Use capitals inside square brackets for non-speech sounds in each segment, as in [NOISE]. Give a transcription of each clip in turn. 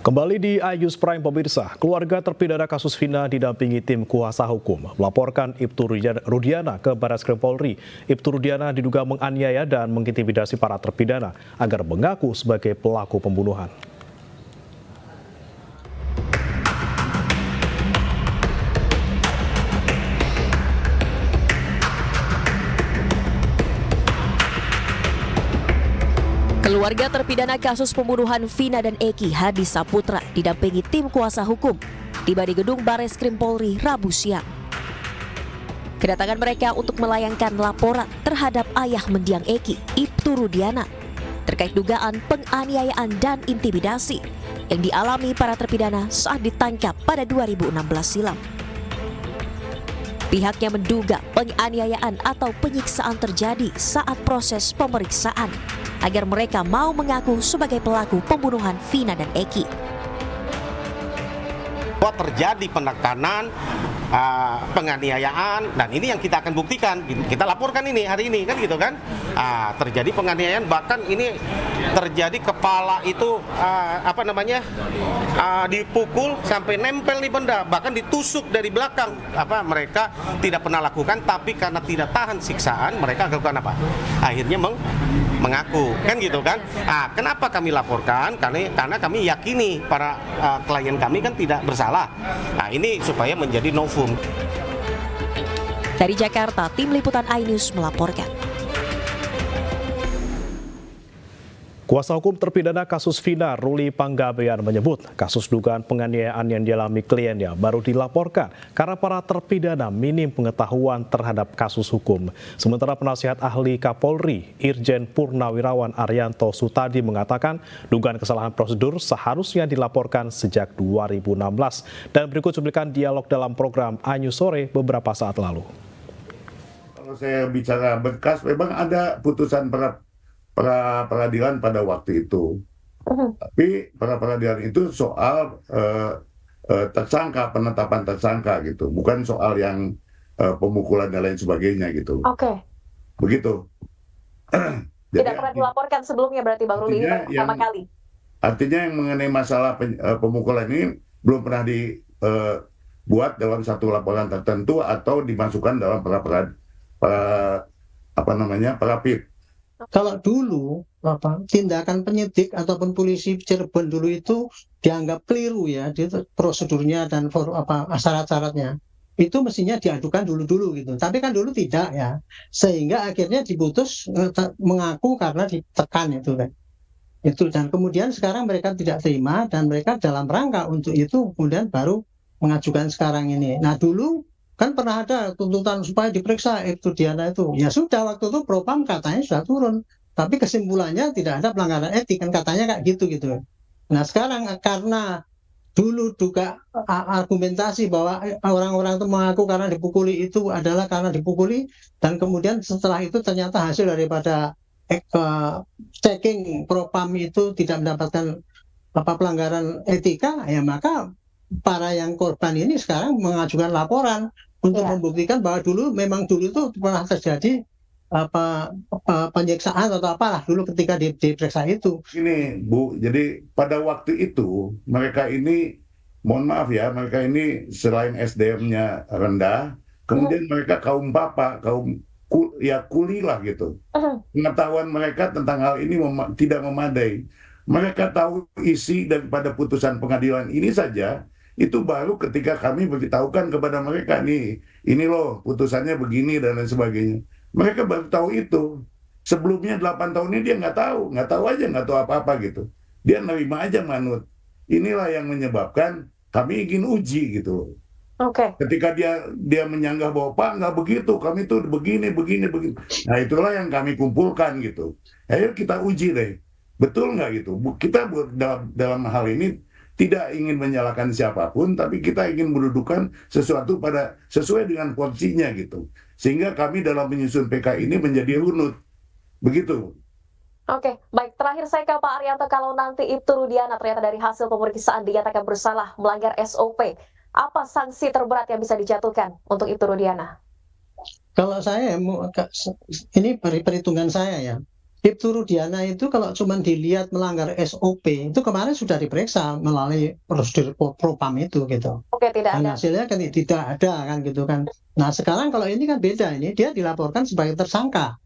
Kembali di Ayus Prime Pemirsa, keluarga terpidana kasus Vina didampingi tim kuasa hukum melaporkan Ibtu Rudiana ke Baris Krim Polri. Ibtu Rudiana diduga menganiaya dan mengintimidasi para terpidana agar mengaku sebagai pelaku pembunuhan. Keluarga terpidana kasus pembunuhan Vina dan Eki Hadi Saputra didampingi tim kuasa hukum tiba di gedung Bares Krim Polri Rabu siang. Kedatangan mereka untuk melayangkan laporan terhadap ayah mendiang Eki, Ibtu Rudiana, terkait dugaan penganiayaan dan intimidasi yang dialami para terpidana saat ditangkap pada 2016 silam. Pihaknya menduga penganiayaan atau penyiksaan terjadi saat proses pemeriksaan agar mereka mau mengaku sebagai pelaku pembunuhan Vina dan Eki. Terjadi penekanan uh, penganiayaan dan ini yang kita akan buktikan gitu. kita laporkan ini hari ini kan gitu kan uh, terjadi penganiayaan bahkan ini terjadi kepala itu uh, apa namanya uh, dipukul sampai nempel di benda bahkan ditusuk dari belakang apa mereka tidak pernah lakukan tapi karena tidak tahan siksaan mereka lakukan apa akhirnya meng mengaku kan gitu kan ah kenapa kami laporkan karena karena kami yakini para uh, klien kami kan tidak bersalah nah ini supaya menjadi novum dari Jakarta, Tim Liputan INews melaporkan. Kuasa hukum terpidana kasus Vina Ruli Panggabean menyebut kasus dugaan penganiayaan yang dialami kliennya baru dilaporkan karena para terpidana minim pengetahuan terhadap kasus hukum. Sementara penasihat ahli Kapolri Irjen Purnawirawan Arianto Sutadi mengatakan dugaan kesalahan prosedur seharusnya dilaporkan sejak 2016. Dan berikut cuplikan dialog dalam program Anyu Sore beberapa saat lalu. Kalau saya bicara berkas memang ada putusan pra pra peradilan pada waktu itu. uh Tapi pra peradilan itu soal uh, uh, tersangka penetapan tersangka gitu, bukan soal yang uh, pemukulan dan lain sebagainya gitu. Oke. Okay. Begitu. [CLEARS THROAT] Jadi, Tidak pernah dilaporkan sebelumnya berarti Bang Ruli ya? sama yang, kali. Artinya yang mengenai masalah pen, uh, pemukulan ini belum pernah dibuat uh, dalam satu laporan tertentu atau dimasukkan dalam para para, para apa namanya para PIP kalau dulu apa tindakan penyidik ataupun polisi Cirebon dulu itu dianggap keliru ya di prosedurnya dan for, apa syarat-syaratnya itu mestinya diadukan dulu-dulu gitu. Tapi kan dulu tidak ya. Sehingga akhirnya diputus eh, mengaku karena ditekan itu kan. Itu dan kemudian sekarang mereka tidak terima dan mereka dalam rangka untuk itu kemudian baru mengajukan sekarang ini. Nah, dulu Kan pernah ada tuntutan supaya diperiksa itu Diana itu. Ya sudah waktu itu propam katanya sudah turun. Tapi kesimpulannya tidak ada pelanggaran etik kan katanya kayak gitu gitu. Nah sekarang eh, karena dulu juga argumentasi bahwa eh, orang-orang itu mengaku karena dipukuli itu adalah karena dipukuli dan kemudian setelah itu ternyata hasil daripada eh, checking propam itu tidak mendapatkan apa pelanggaran etika ya maka para yang korban ini sekarang mengajukan laporan untuk yeah. membuktikan bahwa dulu memang dulu itu pernah terjadi apa, apa penyiksaan atau apalah dulu ketika di, diperiksa itu. Ini Bu, jadi pada waktu itu mereka ini mohon maaf ya, mereka ini selain SDM-nya rendah, kemudian mm. mereka kaum bapak, kaum kul, ya kuli lah gitu. Mm. Pengetahuan mereka tentang hal ini mema tidak memadai. Mereka tahu isi daripada putusan pengadilan ini saja itu baru ketika kami beritahukan kepada mereka nih ini loh putusannya begini dan lain sebagainya mereka baru tahu itu sebelumnya 8 tahun ini dia nggak tahu nggak tahu aja nggak tahu apa-apa gitu dia nerima aja manut inilah yang menyebabkan kami ingin uji gitu Oke. Okay. Ketika dia dia menyanggah bahwa Pak nggak begitu, kami tuh begini begini begini. Nah itulah yang kami kumpulkan gitu. Ayo kita uji deh, betul nggak gitu? Kita dalam dalam hal ini tidak ingin menyalahkan siapapun, tapi kita ingin mendudukan sesuatu pada sesuai dengan porsinya gitu. Sehingga kami dalam menyusun PK ini menjadi runut. Begitu. Oke, okay, baik. Terakhir saya ke Pak Arianto, kalau nanti Ibtu Rudiana ternyata dari hasil pemeriksaan dinyatakan bersalah melanggar SOP, apa sanksi terberat yang bisa dijatuhkan untuk Ibtu Rudiana? Kalau saya, ini perhitungan saya ya, Ibtu Rudiana itu kalau cuma dilihat melanggar SOP itu kemarin sudah diperiksa melalui prosedur propam itu gitu. Oke tidak Dan ada. hasilnya kan tidak ada kan gitu kan. Nah sekarang kalau ini kan beda ini dia dilaporkan sebagai tersangka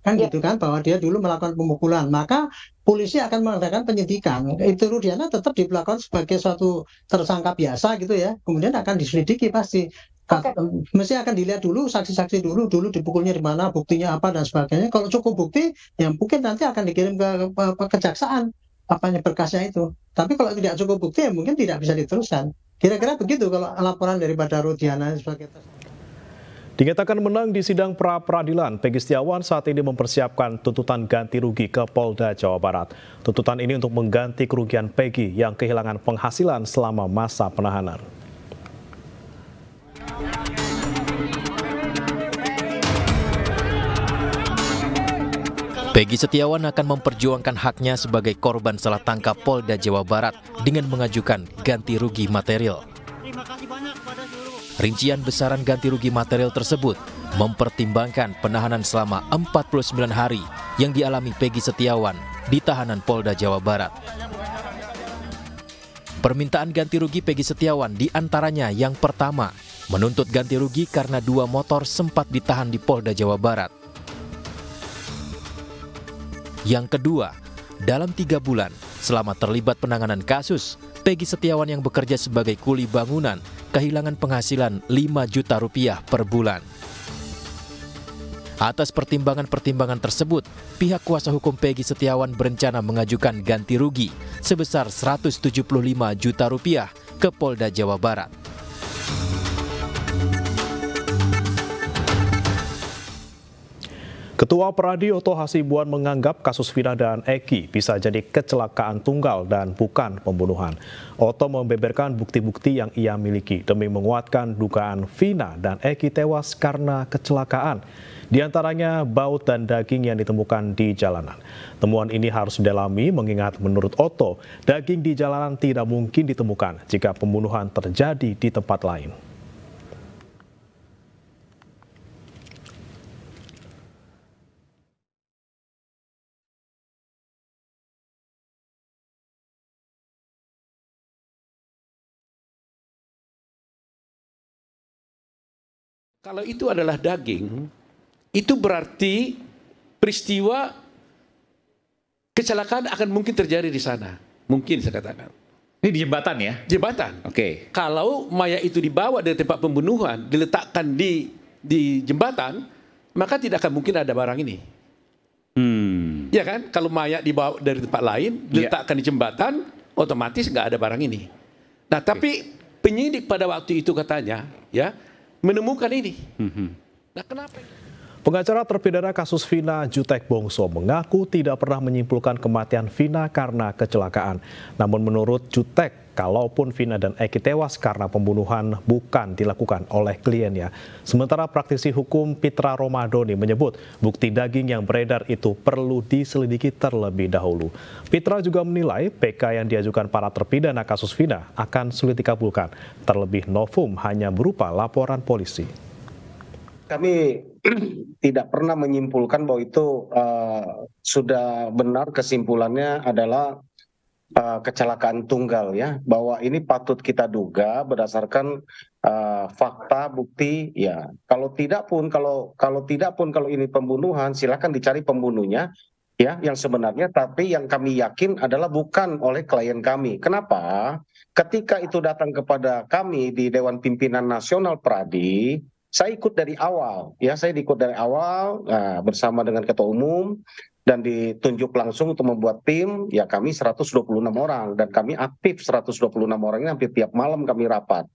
kan ya. gitu kan bahwa dia dulu melakukan pemukulan maka polisi akan mengadakan penyidikan itu Rudiana tetap diperlakukan sebagai suatu tersangka biasa gitu ya kemudian akan diselidiki pasti Okay. Eh, mesti akan dilihat dulu saksi-saksi dulu, dulu dipukulnya di mana, buktinya apa dan sebagainya. Kalau cukup bukti, ya mungkin nanti akan dikirim ke, ke, ke kejaksaan apanya berkasnya itu. Tapi kalau tidak cukup bukti, ya mungkin tidak bisa diteruskan. Kira-kira begitu kalau laporan daripada Rudiana sebagai tersangka. Dinyatakan menang di sidang pra peradilan, Peggy Setiawan saat ini mempersiapkan tuntutan ganti rugi ke Polda Jawa Barat. Tuntutan ini untuk mengganti kerugian Peggy yang kehilangan penghasilan selama masa penahanan. Pegi Setiawan akan memperjuangkan haknya sebagai korban salah tangkap Polda Jawa Barat dengan mengajukan ganti rugi material. Rincian besaran ganti rugi material tersebut mempertimbangkan penahanan selama 49 hari yang dialami Pegi Setiawan di tahanan Polda Jawa Barat. Permintaan ganti rugi Pegi Setiawan diantaranya yang pertama, menuntut ganti rugi karena dua motor sempat ditahan di Polda Jawa Barat. Yang kedua, dalam tiga bulan selama terlibat penanganan kasus, Peggy Setiawan yang bekerja sebagai kuli bangunan kehilangan penghasilan 5 juta rupiah per bulan. Atas pertimbangan-pertimbangan tersebut, pihak kuasa hukum Peggy Setiawan berencana mengajukan ganti rugi sebesar 175 juta rupiah ke Polda Jawa Barat. Ketua Pradi Oto Hasibuan menganggap kasus Vina dan Eki bisa jadi kecelakaan tunggal dan bukan pembunuhan. Oto membeberkan bukti-bukti yang ia miliki demi menguatkan dugaan Vina dan Eki tewas karena kecelakaan. Di antaranya baut dan daging yang ditemukan di jalanan. Temuan ini harus didalami mengingat menurut Oto, daging di jalanan tidak mungkin ditemukan jika pembunuhan terjadi di tempat lain. Kalau itu adalah daging, itu berarti peristiwa kecelakaan akan mungkin terjadi di sana. Mungkin saya katakan. Ini di jembatan ya? Jembatan. Oke. Okay. Kalau mayat itu dibawa dari tempat pembunuhan, diletakkan di di jembatan, maka tidak akan mungkin ada barang ini. Hmm. Ya kan? Kalau mayat dibawa dari tempat lain, ya. diletakkan yeah. di jembatan, otomatis nggak ada barang ini. Nah, tapi okay. penyidik pada waktu itu katanya, ya, menemukan ini. Mm-hmm. Nah kenapa Pengacara terpidana kasus Vina Jutek Bongso mengaku tidak pernah menyimpulkan kematian Vina karena kecelakaan. Namun menurut Jutek, kalaupun Vina dan Eki tewas karena pembunuhan bukan dilakukan oleh kliennya. Sementara praktisi hukum Pitra Romadoni menyebut bukti daging yang beredar itu perlu diselidiki terlebih dahulu. Pitra juga menilai PK yang diajukan para terpidana kasus Vina akan sulit dikabulkan, terlebih novum hanya berupa laporan polisi. Kami [CLEARS THROAT] tidak pernah menyimpulkan bahwa itu uh, sudah benar kesimpulannya adalah Eh, kecelakaan tunggal ya bahwa ini patut kita duga berdasarkan uh, fakta bukti ya kalau tidak pun kalau kalau tidak pun kalau ini pembunuhan silakan dicari pembunuhnya ya yang sebenarnya tapi yang kami yakin adalah bukan oleh klien kami kenapa ketika itu datang kepada kami di Dewan Pimpinan Nasional Pradi saya ikut dari awal ya saya ikut dari awal nah, bersama dengan ketua umum dan ditunjuk langsung untuk membuat tim ya kami 126 orang dan kami aktif 126 orang ini hampir tiap malam kami rapat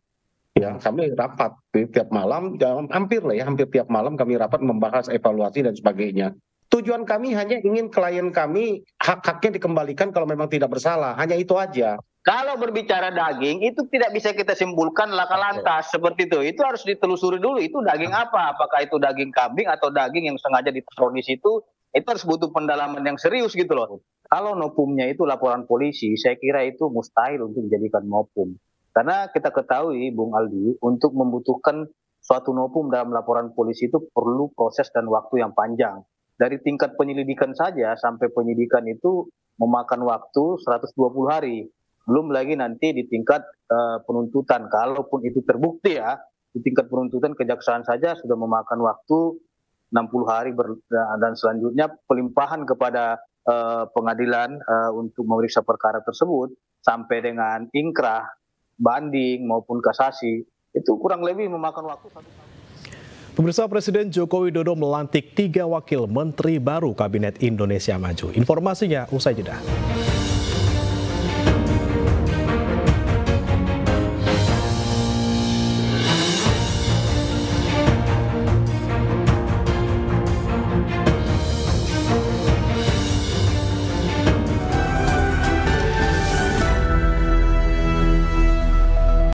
ya kami rapat tiap malam ya, hampir lah ya hampir tiap malam kami rapat membahas evaluasi dan sebagainya tujuan kami hanya ingin klien kami hak-haknya dikembalikan kalau memang tidak bersalah hanya itu aja kalau berbicara daging itu tidak bisa kita simpulkan laka lantas seperti itu. Itu harus ditelusuri dulu itu daging apa? Apakah itu daging kambing atau daging yang sengaja ditaruh di situ itu harus butuh pendalaman yang serius gitu loh. Kalau nopumnya itu laporan polisi, saya kira itu mustahil untuk dijadikan nopum. Karena kita ketahui, Bung Aldi, untuk membutuhkan suatu nopum dalam laporan polisi itu perlu proses dan waktu yang panjang. Dari tingkat penyelidikan saja sampai penyidikan itu memakan waktu 120 hari. Belum lagi nanti di tingkat uh, penuntutan, kalaupun itu terbukti ya, di tingkat penuntutan kejaksaan saja sudah memakan waktu 60 hari ber, dan selanjutnya pelimpahan kepada uh, pengadilan uh, untuk memeriksa perkara tersebut sampai dengan inkrah banding maupun kasasi itu kurang lebih memakan waktu satu tahun. Pemirsa Presiden Joko Widodo melantik tiga wakil menteri baru Kabinet Indonesia Maju. Informasinya usai jeda.